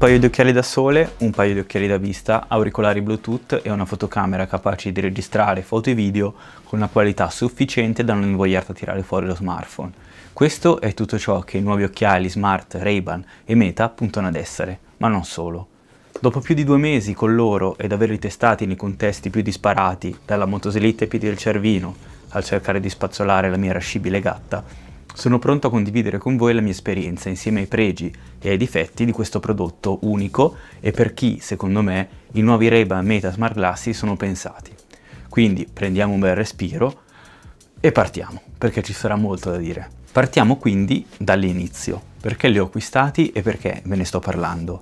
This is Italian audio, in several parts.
paio di occhiali da sole, un paio di occhiali da vista, auricolari Bluetooth e una fotocamera capace di registrare foto e video con una qualità sufficiente da non invogliarti a tirare fuori lo smartphone. Questo è tutto ciò che i nuovi occhiali Smart, Ray-Ban e Meta puntano ad essere, ma non solo. Dopo più di due mesi con loro ed averli testati nei contesti più disparati, dalla motoslitta ai piedi del cervino, al cercare di spazzolare la mia irascibile gatta, sono pronto a condividere con voi la mia esperienza insieme ai pregi e ai difetti di questo prodotto unico e per chi, secondo me, i nuovi Reba Meta Smart Glasses sono pensati. Quindi prendiamo un bel respiro e partiamo, perché ci sarà molto da dire. Partiamo quindi dall'inizio, perché li ho acquistati e perché ve ne sto parlando.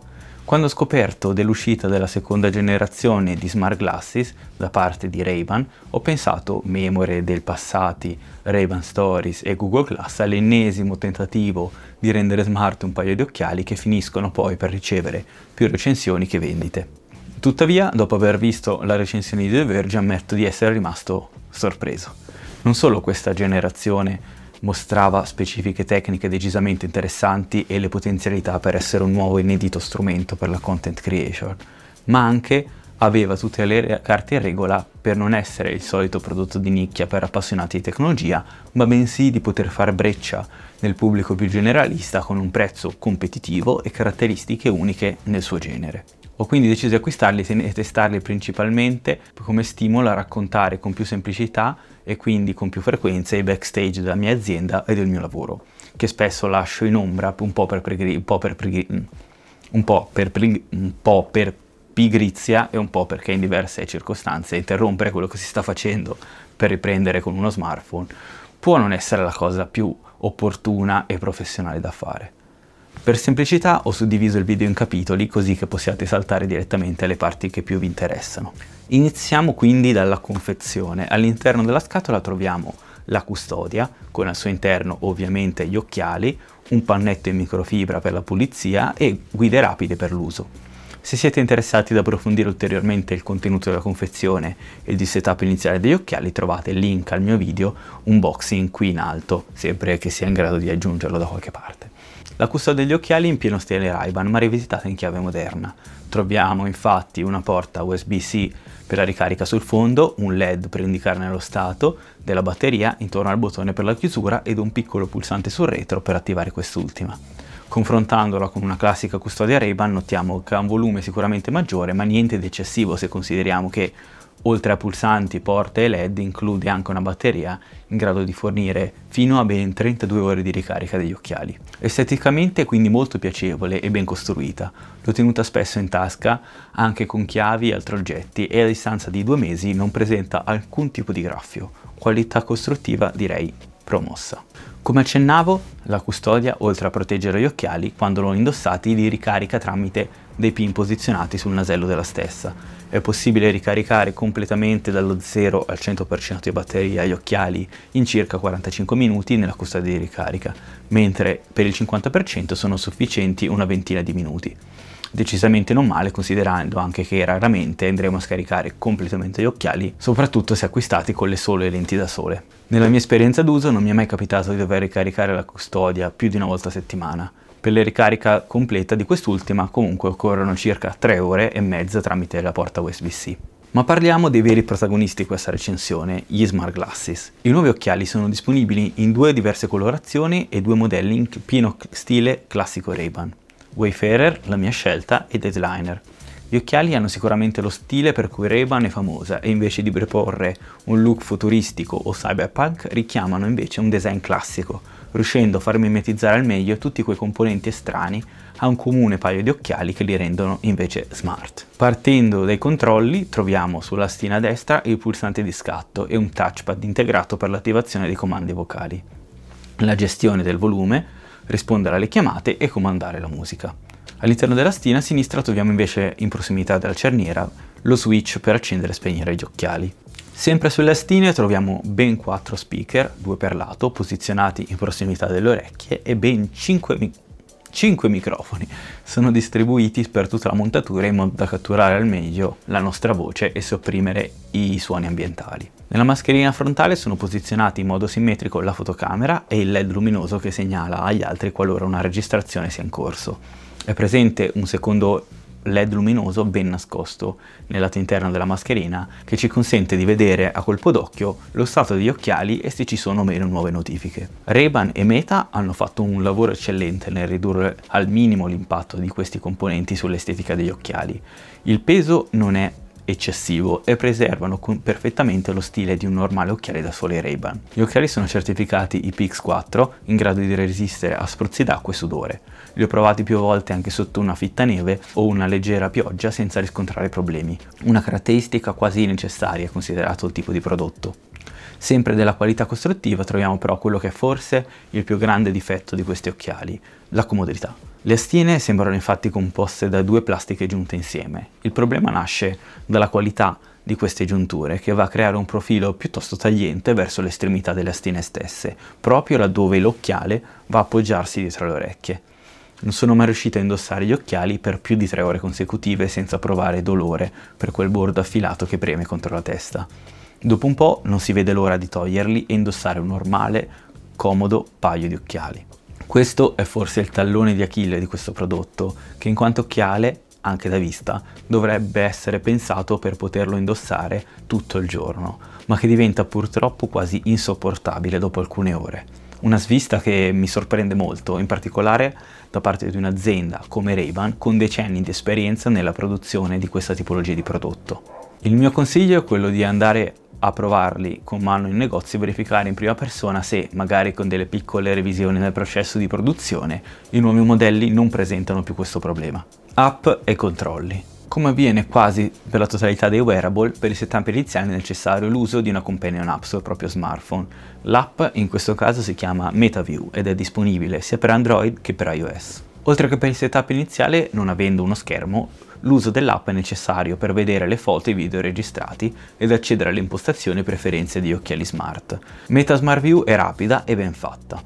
Quando ho scoperto dell'uscita della seconda generazione di smart glasses da parte di Ray-Ban, ho pensato, memore del passati Ray-Ban Stories e Google Glass, all'ennesimo tentativo di rendere smart un paio di occhiali che finiscono poi per ricevere più recensioni che vendite. Tuttavia, dopo aver visto la recensione di The Verge, ammetto di essere rimasto sorpreso. Non solo questa generazione mostrava specifiche tecniche decisamente interessanti e le potenzialità per essere un nuovo inedito strumento per la content creation, ma anche aveva tutte le carte in regola per non essere il solito prodotto di nicchia per appassionati di tecnologia, ma bensì di poter far breccia nel pubblico più generalista con un prezzo competitivo e caratteristiche uniche nel suo genere. Ho quindi deciso di acquistarli e testarli principalmente come stimolo a raccontare con più semplicità e quindi con più frequenza i backstage della mia azienda e del mio lavoro, che spesso lascio in ombra un po' per, pregri- un po per, pregri- mm, un po per, pregri- un po per pigrizia e un po' perché in diverse circostanze interrompere quello che si sta facendo per riprendere con uno smartphone può non essere la cosa più opportuna e professionale da fare. Per semplicità ho suddiviso il video in capitoli così che possiate saltare direttamente alle parti che più vi interessano. Iniziamo quindi dalla confezione. All'interno della scatola troviamo la custodia, con al suo interno ovviamente gli occhiali, un pannetto in microfibra per la pulizia e guide rapide per l'uso. Se siete interessati ad approfondire ulteriormente il contenuto della confezione e il setup iniziale degli occhiali trovate il link al mio video unboxing qui in alto, sempre che sia in grado di aggiungerlo da qualche parte. La custodia degli occhiali in pieno stile ray ma rivisitata in chiave moderna. Troviamo infatti una porta USB-C per la ricarica sul fondo, un LED per indicarne lo stato della batteria, intorno al bottone per la chiusura ed un piccolo pulsante sul retro per attivare quest'ultima. Confrontandola con una classica custodia Ray-Ban notiamo che ha un volume sicuramente maggiore ma niente di eccessivo se consideriamo che oltre a pulsanti, porte e led include anche una batteria in grado di fornire fino a ben 32 ore di ricarica degli occhiali. Esteticamente quindi molto piacevole e ben costruita, l'ho tenuta spesso in tasca anche con chiavi e altri oggetti e a distanza di due mesi non presenta alcun tipo di graffio, qualità costruttiva direi promossa. Come accennavo, la custodia, oltre a proteggere gli occhiali, quando non indossati li ricarica tramite dei pin posizionati sul nasello della stessa. È possibile ricaricare completamente dallo 0 al 100% di batteria gli occhiali in circa 45 minuti nella custodia di ricarica, mentre per il 50% sono sufficienti una ventina di minuti decisamente non male considerando anche che raramente andremo a scaricare completamente gli occhiali, soprattutto se acquistati con le sole lenti da sole. Nella mia esperienza d'uso non mi è mai capitato di dover ricaricare la custodia più di una volta a settimana. Per la ricarica completa di quest'ultima comunque occorrono circa 3 ore e mezza tramite la porta USB-C. Ma parliamo dei veri protagonisti di questa recensione, gli Smart Glasses. I nuovi occhiali sono disponibili in due diverse colorazioni e due modelli in pieno stile classico Ray-Ban. Wayfarer, La mia scelta e Deadliner. Gli occhiali hanno sicuramente lo stile per cui Ray-Ban è famosa e invece di preporre un look futuristico o cyberpunk richiamano invece un design classico, riuscendo a far mimetizzare al meglio tutti quei componenti estrani a un comune paio di occhiali che li rendono invece smart. Partendo dai controlli troviamo sulla stina destra il pulsante di scatto e un touchpad integrato per l'attivazione dei comandi vocali. La gestione del volume rispondere alle chiamate e comandare la musica. All'interno della stina a sinistra troviamo invece in prossimità della cerniera lo switch per accendere e spegnere gli occhiali. Sempre sulle stine troviamo ben 4 speaker, due per lato, posizionati in prossimità delle orecchie e ben 5, mi 5 microfoni sono distribuiti per tutta la montatura in modo da catturare al meglio la nostra voce e sopprimere i suoni ambientali. Nella mascherina frontale sono posizionati in modo simmetrico la fotocamera e il LED luminoso che segnala agli altri qualora una registrazione sia in corso. È presente un secondo LED luminoso ben nascosto nel lato interno della mascherina che ci consente di vedere a colpo d'occhio lo stato degli occhiali e se ci sono o meno nuove notifiche. Reban e Meta hanno fatto un lavoro eccellente nel ridurre al minimo l'impatto di questi componenti sull'estetica degli occhiali. Il peso non è eccessivo e preservano perfettamente lo stile di un normale occhiale da sole Ray-Ban. Gli occhiali sono certificati IPX4 in grado di resistere a spruzzi d'acqua e sudore. Li ho provati più volte anche sotto una fitta neve o una leggera pioggia senza riscontrare problemi, una caratteristica quasi necessaria considerato il tipo di prodotto. Sempre della qualità costruttiva troviamo però quello che è forse il più grande difetto di questi occhiali, la comodità. Le astine sembrano infatti composte da due plastiche giunte insieme. Il problema nasce dalla qualità di queste giunture che va a creare un profilo piuttosto tagliente verso le estremità delle astine stesse, proprio laddove l'occhiale va a appoggiarsi dietro le orecchie. Non sono mai riuscito a indossare gli occhiali per più di tre ore consecutive senza provare dolore per quel bordo affilato che preme contro la testa. Dopo un po' non si vede l'ora di toglierli e indossare un normale, comodo paio di occhiali. Questo è forse il tallone di Achille di questo prodotto, che in quanto occhiale, anche da vista, dovrebbe essere pensato per poterlo indossare tutto il giorno, ma che diventa purtroppo quasi insopportabile dopo alcune ore. Una svista che mi sorprende molto, in particolare da parte di un'azienda come Ray-Ban con decenni di esperienza nella produzione di questa tipologia di prodotto. Il mio consiglio è quello di andare a provarli con mano in negozio e verificare in prima persona se, magari con delle piccole revisioni nel processo di produzione, i nuovi modelli non presentano più questo problema. App e controlli. Come avviene quasi per la totalità dei wearable, per i setup iniziali è necessario l'uso di una companion app sul proprio smartphone. L'app in questo caso si chiama MetaView ed è disponibile sia per Android che per iOS. Oltre che per il setup iniziale, non avendo uno schermo, l'uso dell'app è necessario per vedere le foto e i video registrati ed accedere alle impostazioni e preferenze di occhiali smart. Meta Smart View è rapida e ben fatta.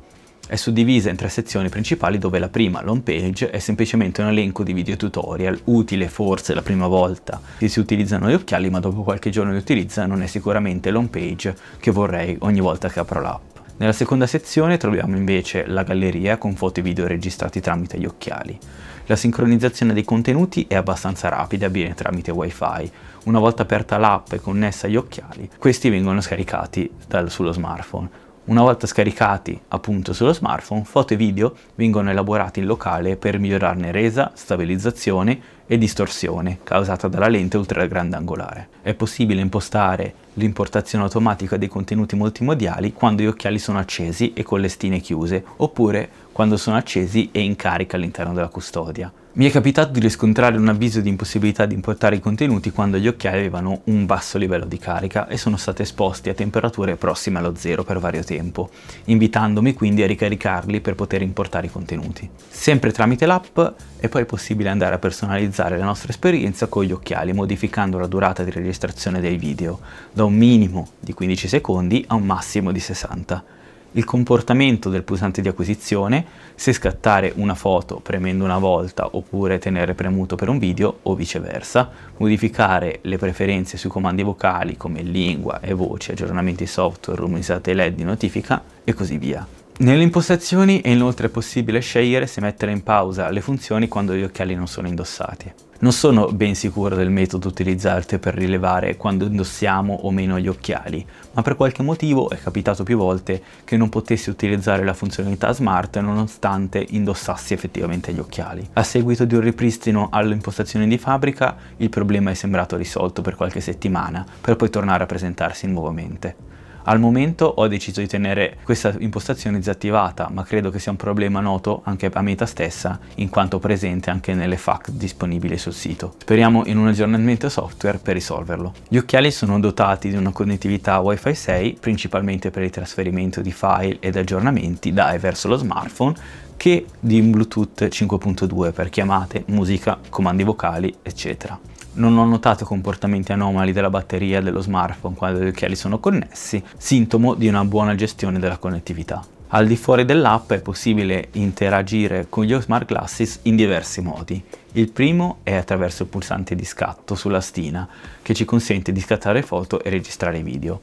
È suddivisa in tre sezioni principali dove la prima, l'home page, è semplicemente un elenco di video tutorial, utile forse la prima volta che si utilizzano gli occhiali ma dopo qualche giorno di utilizzo non è sicuramente l'home page che vorrei ogni volta che apro l'app. Nella seconda sezione troviamo invece la galleria con foto e video registrati tramite gli occhiali. La sincronizzazione dei contenuti è abbastanza rapida, avviene tramite wifi. Una volta aperta l'app e connessa agli occhiali, questi vengono scaricati dal, sullo smartphone. Una volta scaricati appunto sullo smartphone, foto e video vengono elaborati in locale per migliorarne resa, stabilizzazione e distorsione causata dalla lente ultragrandangolare. È possibile impostare l'importazione automatica dei contenuti multimodiali quando gli occhiali sono accesi e con le stine chiuse, oppure quando sono accesi e in carica all'interno della custodia. Mi è capitato di riscontrare un avviso di impossibilità di importare i contenuti quando gli occhiali avevano un basso livello di carica e sono stati esposti a temperature prossime allo zero per vario tempo, invitandomi quindi a ricaricarli per poter importare i contenuti. Sempre tramite l'app è poi possibile andare a personalizzare la nostra esperienza con gli occhiali modificando la durata di registrazione dei video, da un minimo di 15 secondi a un massimo di 60 il comportamento del pulsante di acquisizione, se scattare una foto premendo una volta oppure tenere premuto per un video o viceversa, modificare le preferenze sui comandi vocali come lingua e voce, aggiornamenti software, rumorizzate LED di notifica e così via. Nelle impostazioni è inoltre possibile scegliere se mettere in pausa le funzioni quando gli occhiali non sono indossati. Non sono ben sicuro del metodo utilizzato per rilevare quando indossiamo o meno gli occhiali, ma per qualche motivo è capitato più volte che non potessi utilizzare la funzionalità smart nonostante indossassi effettivamente gli occhiali. A seguito di un ripristino all'impostazione di fabbrica, il problema è sembrato risolto per qualche settimana, per poi tornare a presentarsi nuovamente. Al momento ho deciso di tenere questa impostazione disattivata, ma credo che sia un problema noto anche a Meta stessa, in quanto presente anche nelle FAQ disponibili sul sito. Speriamo in un aggiornamento software per risolverlo. Gli occhiali sono dotati di una connettività Wi-Fi 6, principalmente per il trasferimento di file ed aggiornamenti da e verso lo smartphone, che di Bluetooth 5.2 per chiamate, musica, comandi vocali, eccetera non ho notato comportamenti anomali della batteria dello smartphone quando gli occhiali sono connessi, sintomo di una buona gestione della connettività. Al di fuori dell'app è possibile interagire con gli smart glasses in diversi modi. Il primo è attraverso il pulsante di scatto sulla stina che ci consente di scattare foto e registrare video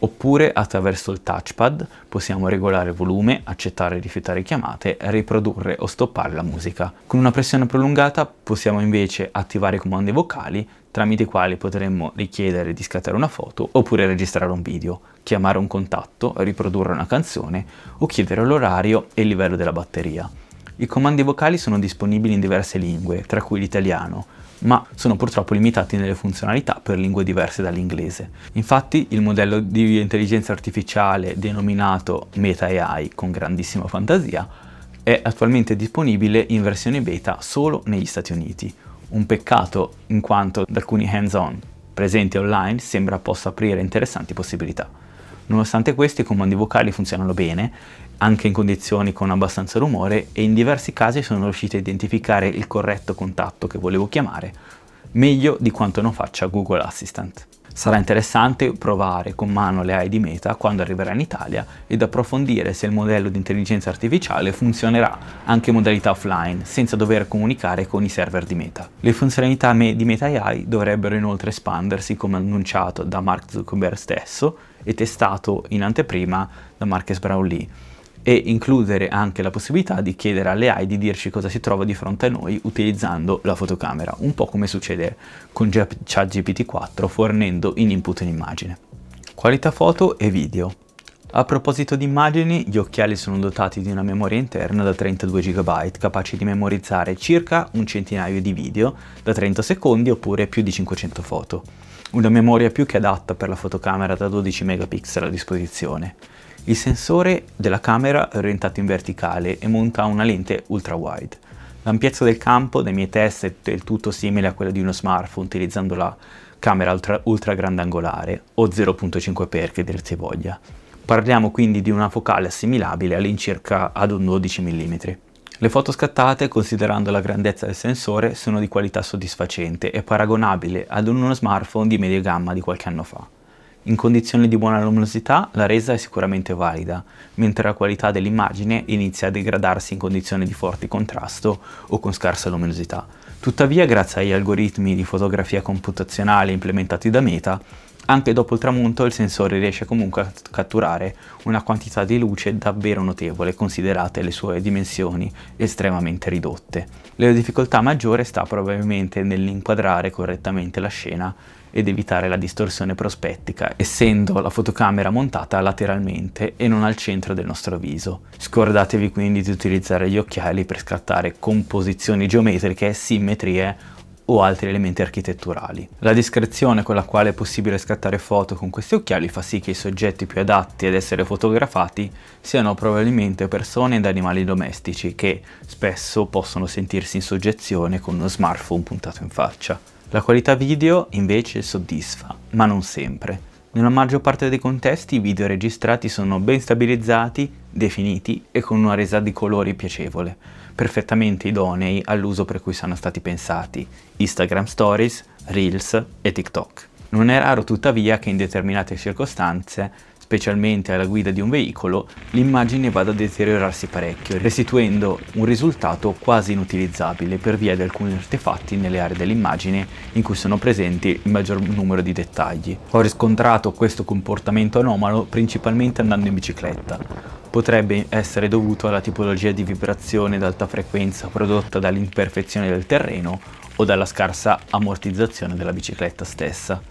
oppure attraverso il touchpad possiamo regolare volume, accettare e rifiutare chiamate, riprodurre o stoppare la musica. Con una pressione prolungata possiamo invece attivare i comandi vocali tramite i quali potremmo richiedere di scattare una foto oppure registrare un video, chiamare un contatto, riprodurre una canzone o chiedere l'orario e il livello della batteria. I comandi vocali sono disponibili in diverse lingue, tra cui l'italiano, ma sono purtroppo limitati nelle funzionalità per lingue diverse dall'inglese. Infatti il modello di intelligenza artificiale denominato Meta AI con grandissima fantasia è attualmente disponibile in versione beta solo negli Stati Uniti. Un peccato in quanto da alcuni hands-on presenti online sembra possa aprire interessanti possibilità. Nonostante questo i comandi vocali funzionano bene anche in condizioni con abbastanza rumore e in diversi casi sono riuscito a identificare il corretto contatto che volevo chiamare meglio di quanto non faccia Google Assistant. Sarà interessante provare con mano le AI di Meta quando arriverà in Italia ed approfondire se il modello di intelligenza artificiale funzionerà anche in modalità offline, senza dover comunicare con i server di Meta. Le funzionalità di Meta AI dovrebbero inoltre espandersi come annunciato da Mark Zuckerberg stesso e testato in anteprima da Marcus Brown Lee e includere anche la possibilità di chiedere alle AI di dirci cosa si trova di fronte a noi utilizzando la fotocamera, un po' come succede con ChatGPT4 fornendo in input un'immagine. Qualità foto e video. A proposito di immagini, gli occhiali sono dotati di una memoria interna da 32 GB, capace di memorizzare circa un centinaio di video da 30 secondi oppure più di 500 foto. Una memoria più che adatta per la fotocamera da 12 megapixel a disposizione. Il sensore della camera è orientato in verticale e monta una lente ultra wide. L'ampiezza del campo dei miei test è del tutto simile a quella di uno smartphone utilizzando la camera ultra, ultra grandangolare o 0.5x che dir si voglia. Parliamo quindi di una focale assimilabile all'incirca ad un 12 mm. Le foto scattate, considerando la grandezza del sensore, sono di qualità soddisfacente e paragonabile ad uno smartphone di media gamma di qualche anno fa. In condizioni di buona luminosità la resa è sicuramente valida, mentre la qualità dell'immagine inizia a degradarsi in condizioni di forte contrasto o con scarsa luminosità. Tuttavia, grazie agli algoritmi di fotografia computazionale implementati da Meta, anche dopo il tramonto il sensore riesce comunque a catturare una quantità di luce davvero notevole considerate le sue dimensioni estremamente ridotte. La difficoltà maggiore sta probabilmente nell'inquadrare correttamente la scena ed evitare la distorsione prospettica, essendo la fotocamera montata lateralmente e non al centro del nostro viso. Scordatevi quindi di utilizzare gli occhiali per scattare composizioni geometriche e simmetrie o altri elementi architetturali. La discrezione con la quale è possibile scattare foto con questi occhiali fa sì che i soggetti più adatti ad essere fotografati siano probabilmente persone ed animali domestici che spesso possono sentirsi in soggezione con uno smartphone puntato in faccia. La qualità video invece soddisfa, ma non sempre. Nella maggior parte dei contesti i video registrati sono ben stabilizzati, definiti e con una resa di colori piacevole, perfettamente idonei all'uso per cui sono stati pensati, Instagram Stories, Reels e TikTok. Non è raro tuttavia che in determinate circostanze specialmente alla guida di un veicolo, l'immagine vada a deteriorarsi parecchio, restituendo un risultato quasi inutilizzabile per via di alcuni artefatti nelle aree dell'immagine in cui sono presenti il maggior numero di dettagli. Ho riscontrato questo comportamento anomalo principalmente andando in bicicletta. Potrebbe essere dovuto alla tipologia di vibrazione ad alta frequenza prodotta dall'imperfezione del terreno o dalla scarsa ammortizzazione della bicicletta stessa.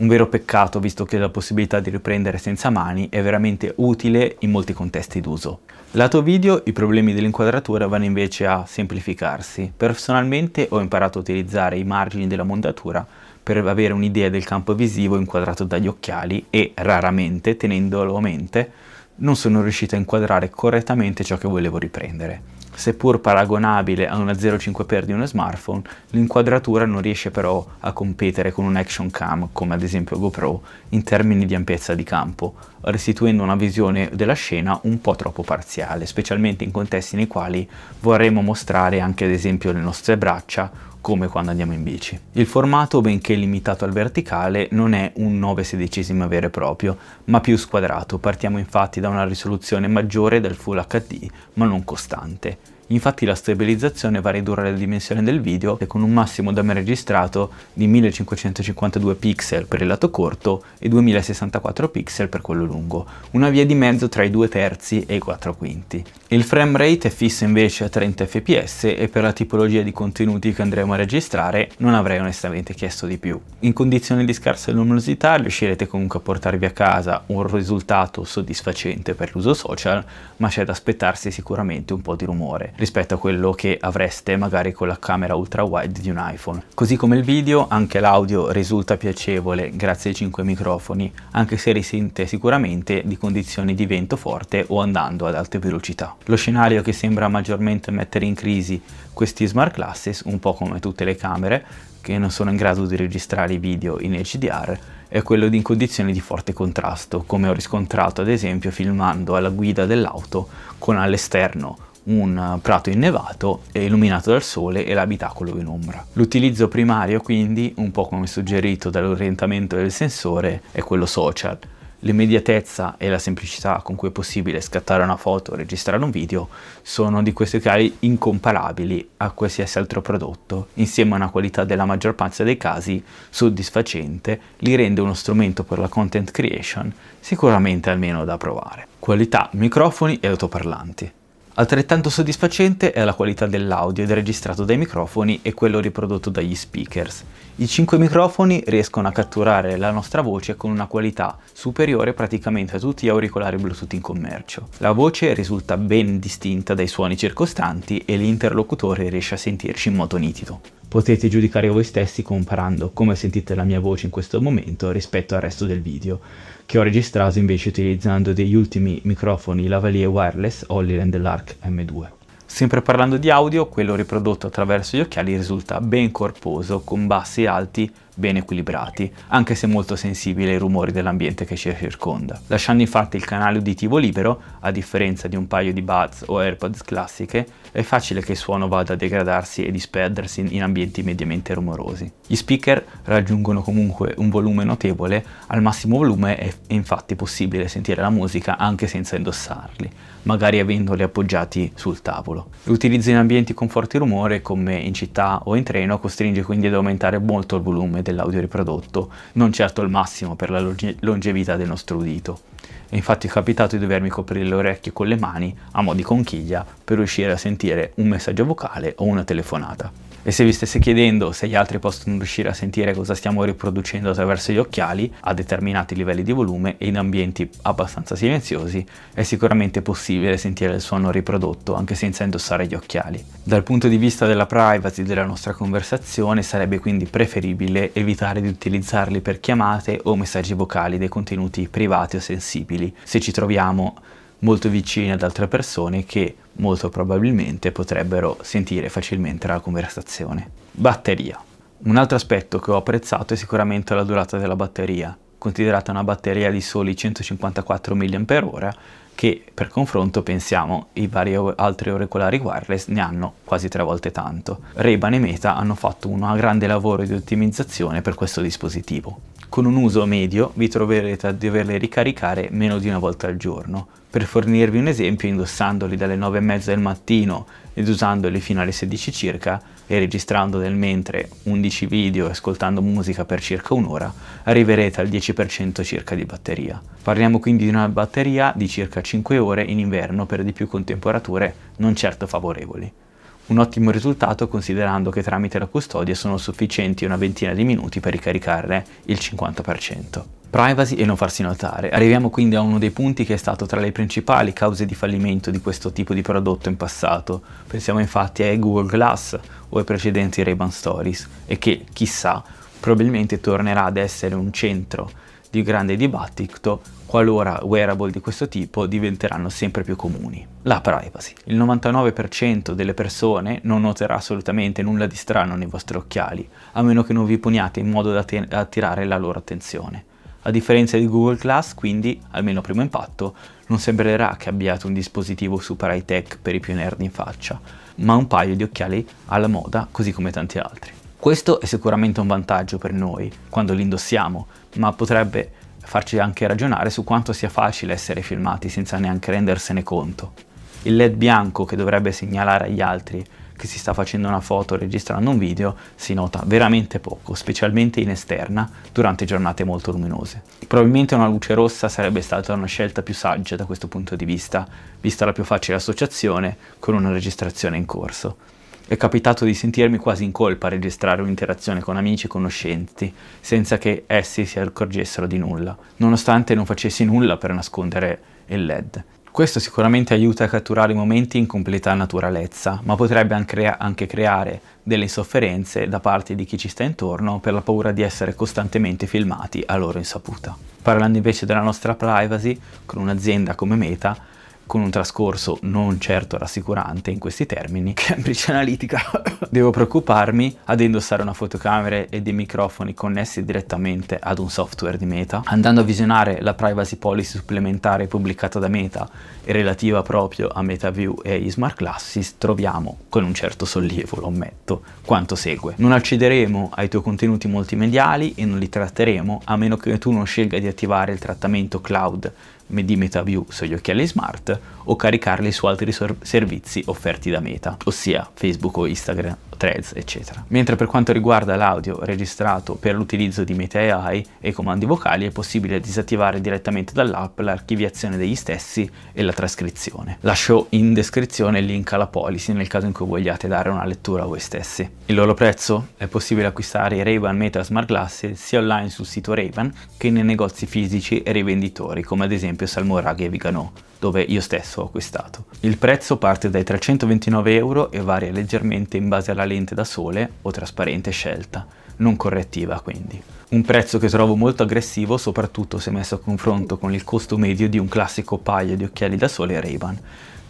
Un vero peccato visto che la possibilità di riprendere senza mani è veramente utile in molti contesti d'uso. Lato video i problemi dell'inquadratura vanno invece a semplificarsi. Personalmente ho imparato a utilizzare i margini della montatura per avere un'idea del campo visivo inquadrato dagli occhiali e raramente, tenendolo a mente, non sono riuscito a inquadrare correttamente ciò che volevo riprendere. Seppur paragonabile a una 0.5x di uno smartphone, l'inquadratura non riesce però a competere con un action cam come ad esempio GoPro in termini di ampiezza di campo, restituendo una visione della scena un po' troppo parziale, specialmente in contesti nei quali vorremmo mostrare anche ad esempio le nostre braccia come quando andiamo in bici. Il formato, benché limitato al verticale, non è un 9 sedicesima vero e proprio, ma più squadrato. Partiamo infatti da una risoluzione maggiore del Full HD, ma non costante Infatti la stabilizzazione va a ridurre la dimensione del video e con un massimo da me registrato di 1552 pixel per il lato corto e 2064 pixel per quello lungo, una via di mezzo tra i 2 terzi e i 4 quinti. Il frame rate è fisso invece a 30 fps e per la tipologia di contenuti che andremo a registrare non avrei onestamente chiesto di più. In condizioni di scarsa luminosità riuscirete comunque a portarvi a casa un risultato soddisfacente per l'uso social, ma c'è da aspettarsi sicuramente un po' di rumore rispetto a quello che avreste magari con la camera ultra wide di un iPhone. Così come il video, anche l'audio risulta piacevole grazie ai 5 microfoni, anche se risente sicuramente di condizioni di vento forte o andando ad alte velocità. Lo scenario che sembra maggiormente mettere in crisi questi smart glasses, un po' come tutte le camere, che non sono in grado di registrare i video in HDR è quello di in condizioni di forte contrasto, come ho riscontrato ad esempio filmando alla guida dell'auto con all'esterno un prato innevato e illuminato dal sole e l'abitacolo in ombra. L'utilizzo primario quindi, un po' come suggerito dall'orientamento del sensore, è quello social. L'immediatezza e la semplicità con cui è possibile scattare una foto o registrare un video sono di questi occhiali incomparabili a qualsiasi altro prodotto, insieme a una qualità della maggior parte dei casi soddisfacente, li rende uno strumento per la content creation sicuramente almeno da provare. Qualità microfoni e autoparlanti. Altrettanto soddisfacente è la qualità dell'audio ed registrato dai microfoni e quello riprodotto dagli speakers. I 5 microfoni riescono a catturare la nostra voce con una qualità superiore praticamente a tutti gli auricolari Bluetooth in commercio. La voce risulta ben distinta dai suoni circostanti e l'interlocutore riesce a sentirci in modo nitido. Potete giudicare voi stessi comparando come sentite la mia voce in questo momento rispetto al resto del video che ho registrato invece utilizzando degli ultimi microfoni lavalier wireless Hollyland Lark M2. Sempre parlando di audio, quello riprodotto attraverso gli occhiali risulta ben corposo, con bassi e alti ben equilibrati, anche se molto sensibili ai rumori dell'ambiente che ci circonda, lasciando infatti il canale uditivo libero, a differenza di un paio di buds o AirPods classiche, è facile che il suono vada a degradarsi e disperdersi in ambienti mediamente rumorosi. Gli speaker raggiungono comunque un volume notevole, al massimo volume è infatti possibile sentire la musica anche senza indossarli, magari avendoli appoggiati sul tavolo. L'utilizzo in ambienti con forti rumore, come in città o in treno, costringe quindi ad aumentare molto il volume volume dell'audio riprodotto, non certo il massimo per la longe longevità del nostro udito. E infatti è capitato di dovermi coprire le orecchie con le mani a mo' di conchiglia per riuscire a sentire un messaggio vocale o una telefonata. E se vi stesse chiedendo se gli altri possono riuscire a sentire cosa stiamo riproducendo attraverso gli occhiali a determinati livelli di volume e in ambienti abbastanza silenziosi, è sicuramente possibile sentire il suono riprodotto anche senza indossare gli occhiali. Dal punto di vista della privacy della nostra conversazione sarebbe quindi preferibile evitare di utilizzarli per chiamate o messaggi vocali dei contenuti privati o sensibili se ci troviamo molto vicini ad altre persone che molto probabilmente potrebbero sentire facilmente la conversazione. Batteria. Un altro aspetto che ho apprezzato è sicuramente la durata della batteria, considerata una batteria di soli 154 mAh che per confronto pensiamo i vari altri auricolari wireless ne hanno quasi tre volte tanto. Reban e Meta hanno fatto un grande lavoro di ottimizzazione per questo dispositivo. Con un uso medio vi troverete a doverle ricaricare meno di una volta al giorno, per fornirvi un esempio, indossandoli dalle 9 e mezza del mattino ed usandoli fino alle 16 circa e registrando nel mentre 11 video e ascoltando musica per circa un'ora, arriverete al 10% circa di batteria. Parliamo quindi di una batteria di circa 5 ore in inverno per di più con temperature non certo favorevoli. Un ottimo risultato considerando che tramite la custodia sono sufficienti una ventina di minuti per ricaricarne il 50% privacy e non farsi notare. Arriviamo quindi a uno dei punti che è stato tra le principali cause di fallimento di questo tipo di prodotto in passato. Pensiamo infatti a Google Glass o ai precedenti Ray-Ban Stories e che, chissà, probabilmente tornerà ad essere un centro di grande dibattito qualora wearable di questo tipo diventeranno sempre più comuni. La privacy. Il 99% delle persone non noterà assolutamente nulla di strano nei vostri occhiali, a meno che non vi poniate in modo da attirare la loro attenzione a differenza di Google Glass, quindi, almeno a primo impatto, non sembrerà che abbiate un dispositivo super high tech per i più nerd in faccia, ma un paio di occhiali alla moda, così come tanti altri. Questo è sicuramente un vantaggio per noi quando li indossiamo, ma potrebbe farci anche ragionare su quanto sia facile essere filmati senza neanche rendersene conto. Il LED bianco che dovrebbe segnalare agli altri che si sta facendo una foto registrando un video si nota veramente poco, specialmente in esterna durante giornate molto luminose. Probabilmente una luce rossa sarebbe stata una scelta più saggia da questo punto di vista, vista la più facile associazione con una registrazione in corso. È capitato di sentirmi quasi in colpa a registrare un'interazione con amici e conoscenti, senza che essi si accorgessero di nulla, nonostante non facessi nulla per nascondere il LED. Questo sicuramente aiuta a catturare i momenti in completa naturalezza, ma potrebbe anche, creare delle insofferenze da parte di chi ci sta intorno per la paura di essere costantemente filmati a loro insaputa. Parlando invece della nostra privacy, con un'azienda come Meta, con un trascorso non certo rassicurante in questi termini, Cambridge Analytica. Devo preoccuparmi ad indossare una fotocamera e dei microfoni connessi direttamente ad un software di Meta, andando a visionare la privacy policy supplementare pubblicata da Meta e relativa proprio a MetaView e agli smart classes, troviamo, con un certo sollievo lo ammetto, quanto segue. Non accederemo ai tuoi contenuti multimediali e non li tratteremo a meno che tu non scelga di attivare il trattamento cloud di MetaView sugli occhiali smart o caricarli su altri servizi offerti da Meta, ossia Facebook o Instagram, Threads, eccetera. Mentre per quanto riguarda l'audio registrato per l'utilizzo di Meta AI e comandi vocali è possibile disattivare direttamente dall'app l'archiviazione degli stessi e la trascrizione. Lascio in descrizione il link alla policy nel caso in cui vogliate dare una lettura a voi stessi. Il loro prezzo? È possibile acquistare i ray Meta Smart Glasses sia online sul sito ray che nei negozi fisici e rivenditori come ad esempio esempio Salmoraghi e Vigano, dove io stesso ho acquistato. Il prezzo parte dai 329 euro e varia leggermente in base alla lente da sole o trasparente scelta, non correttiva quindi. Un prezzo che trovo molto aggressivo soprattutto se messo a confronto con il costo medio di un classico paio di occhiali da sole Ray-Ban,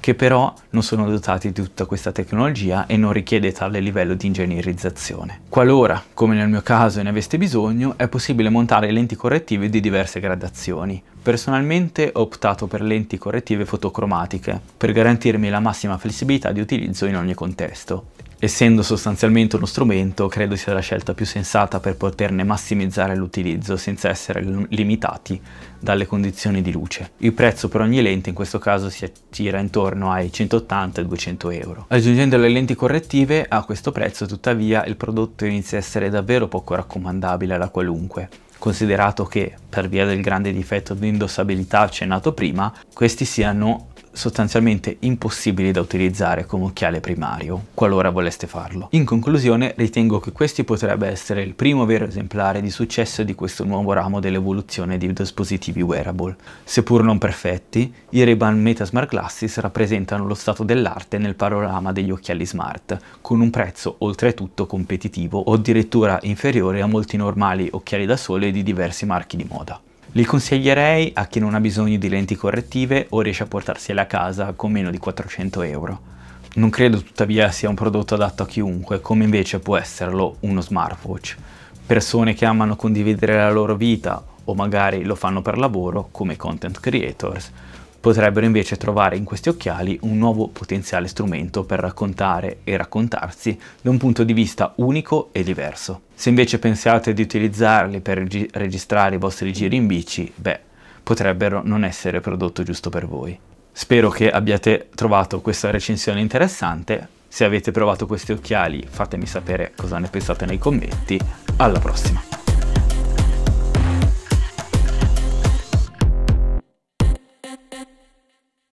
che però non sono dotati di tutta questa tecnologia e non richiede tale livello di ingegnerizzazione. Qualora, come nel mio caso, ne aveste bisogno, è possibile montare lenti correttive di diverse gradazioni. Personalmente ho optato per lenti correttive fotocromatiche, per garantirmi la massima flessibilità di utilizzo in ogni contesto. Essendo sostanzialmente uno strumento, credo sia la scelta più sensata per poterne massimizzare l'utilizzo senza essere limitati dalle condizioni di luce. Il prezzo per ogni lente in questo caso si attira intorno ai 180-200 euro. Aggiungendo le lenti correttive a questo prezzo tuttavia il prodotto inizia a essere davvero poco raccomandabile alla qualunque considerato che per via del grande difetto di indossabilità accennato prima, questi siano sostanzialmente impossibili da utilizzare come occhiale primario, qualora voleste farlo. In conclusione, ritengo che questo potrebbe essere il primo vero esemplare di successo di questo nuovo ramo dell'evoluzione di dispositivi wearable. Seppur non perfetti, i Ray-Ban Meta Smart Glasses rappresentano lo stato dell'arte nel panorama degli occhiali smart, con un prezzo oltretutto competitivo o addirittura inferiore a molti normali occhiali da sole di diversi marchi di moda. Li consiglierei a chi non ha bisogno di lenti correttive o riesce a portarsele a casa con meno di 400 euro. Non credo tuttavia sia un prodotto adatto a chiunque, come invece può esserlo uno smartwatch. Persone che amano condividere la loro vita o magari lo fanno per lavoro come content creators potrebbero invece trovare in questi occhiali un nuovo potenziale strumento per raccontare e raccontarsi da un punto di vista unico e diverso. Se invece pensiate di utilizzarli per reg registrare i vostri giri in bici, beh, potrebbero non essere il prodotto giusto per voi. Spero che abbiate trovato questa recensione interessante, se avete provato questi occhiali fatemi sapere cosa ne pensate nei commenti, alla prossima!